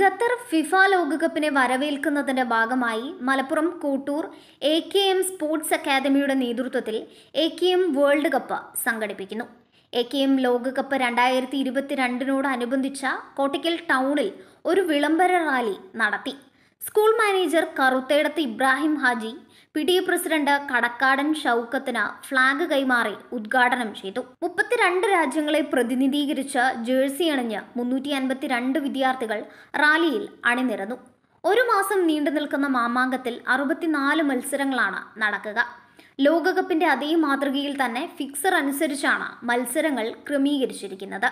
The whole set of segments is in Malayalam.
ഖത്തർ ഫിഫ ലോകകപ്പിനെ വരവേൽക്കുന്നതിന്റെ ഭാഗമായി Malappuram Kottur A K M sports അക്കാദമിയുടെ നേതൃത്വത്തിൽ A K M world cup സംഘടിപ്പിക്കുന്നു എ കെ എം ലോകകപ്പ് രണ്ടായിരത്തി ഇരുപത്തിരണ്ടിനോടനുബന്ധിച്ച കോട്ടയ്ക്കൽ ടൗണിൽ ഒരു വിളംബര റാലി നടത്തി school manager Karuthedath Ibrahim Haji P T president Kadakkadan ഷൗക്കത്തിന് ഫ്ളാഗ് കൈമാറി ഉദ്ഘാടനം ചെയ്തു മുപ്പത്തിരണ്ട് രാജ്യങ്ങളെ പ്രതിനിധീകരിച്ച് ജേഴ്സി അണിഞ്ഞ് മുന്നൂറ്റി വിദ്യാർത്ഥികൾ റാലിയിൽ അണിനിരന്നു ഒരു മാസം നീണ്ടു നിൽക്കുന്ന മാമാങ്കത്തിൽ അറുപത്തിനാല് മത്സരങ്ങളാണ് നടക്കുക ലോകകപ്പിന്റെ അതേ മാതൃകയിൽ തന്നെ ഫിക്സർ അനുസരിച്ചാണ് മത്സരങ്ങൾ ക്രമീകരിച്ചിരിക്കുന്നത്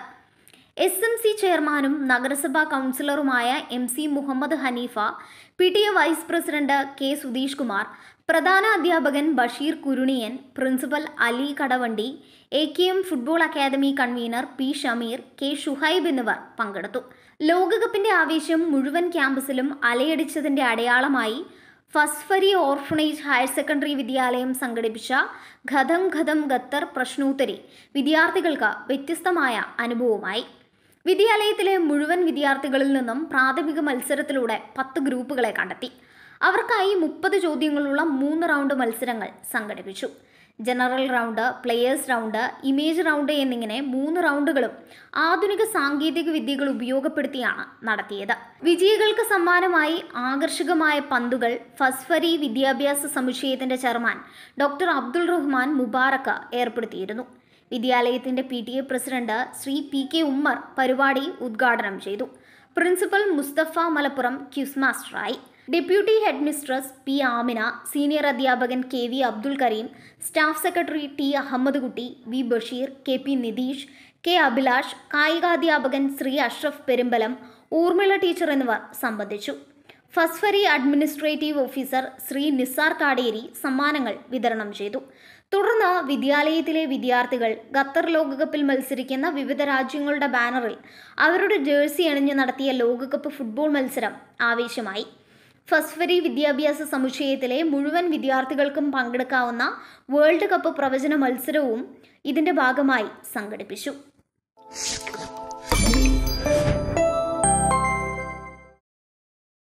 എസ് എം സി ചെയർമാനും നഗരസഭാ കൗൺസിലറുമായ M C Muhammad Haneefa P T A vice president K Sudheesh Kumar പ്രധാന അധ്യാപകൻ Basheer Kuruniyan principal Ali Kadavandi A K M football academy convener P Shameer K Shuhaib എന്നിവർ പങ്കെടുത്തു ലോകകപ്പിന്റെ ആവേശം മുഴുവൻ ക്യാമ്പസിലും അലയടിച്ചതിന്റെ അടയാളമായി ഫസ്ഫരി ഓർഫണേജ് ഹയർ സെക്കൻഡറി വിദ്യാലയം സംഘടിപ്പിച്ച ഖതം ഖതം ഖത്തർ പ്രശ്നോത്തരി വിദ്യാർത്ഥികൾക്ക് വ്യത്യസ്തമായ അനുഭവമായി വിദ്യാലയത്തിലെ മുഴുവൻ വിദ്യാർത്ഥികളിൽ നിന്നും പ്രാഥമിക മത്സരത്തിലൂടെ പത്ത് ഗ്രൂപ്പുകളെ കണ്ടെത്തി അവർക്കായി മുപ്പത് ചോദ്യങ്ങളുള്ള മൂന്ന് റൗണ്ട് മത്സരങ്ങൾ സംഘടിപ്പിച്ചു general round players round image round എന്നിങ്ങനെ മൂന്ന് റൗണ്ടുകളും ആധുനിക സാങ്കേതിക വിദ്യകൾ ഉപയോഗപ്പെടുത്തിയാണ് നടത്തിയത് വിജയികൾക്ക് സമ്മാനമായി ആകർഷകമായ പന്തുകൾ ഫസ്ഫരി വിദ്യാഭ്യാസ സമുച്ചയത്തിന്റെ ചെയർമാൻ ഡോക്ടർ അബ്ദുൾ റഹ്മാൻ മുബാറക്ക് ഏർപ്പെടുത്തിയിരുന്നു വിദ്യാലയത്തിന്റെ P T A president Shri P K Ummer പരിപാടി ഉദ്ഘാടനം ചെയ്തു പ്രിൻസിപ്പൽ മുസ്തഫ മലപ്പുറം ക്യൂസ് മാസ്റ്ററായി deputy head mistress P Amina senior അധ്യാപകൻ K V Abdul Kareem staff secretary T Ahammed Kutty V Basheer K P Nitheesh K Abhilash കായികാധ്യാപകൻ ശ്രീ അഷ്റഫ് പെരുമ്പലം ഊർമിള ടീച്ചർ എന്നിവർ സംബന്ധിച്ചു ഫസ്ഫറി അഡ്മിനിസ്ട്രേറ്റീവ് ഓഫീസർ ശ്രീ നിസാർ കാടേരി സമ്മാനങ്ങൾ വിതരണം ചെയ്തു തുടർന്ന് വിദ്യാലയത്തിലെ വിദ്യാർത്ഥികൾ ഖത്തർ ലോകകപ്പിൽ മത്സരിക്കുന്ന വിവിധ രാജ്യങ്ങളുടെ ബാനറിൽ അവരുടെ ജേഴ്സി അണിഞ്ഞു നടത്തിയ ലോകകപ്പ് ഫുട്ബോൾ മത്സരം ആവേശമായി ഫസ്ഫരി വിദ്യാഭ്യാസ സമുച്ചയത്തിലെ മുഴുവൻ വിദ്യാർത്ഥികൾക്കും പങ്കെടുക്കാവുന്ന വേൾഡ് കപ്പ് പ്രവചന മത്സരവും ഇതിൻ്റെ ഭാഗമായി സംഘടിപ്പിച്ചു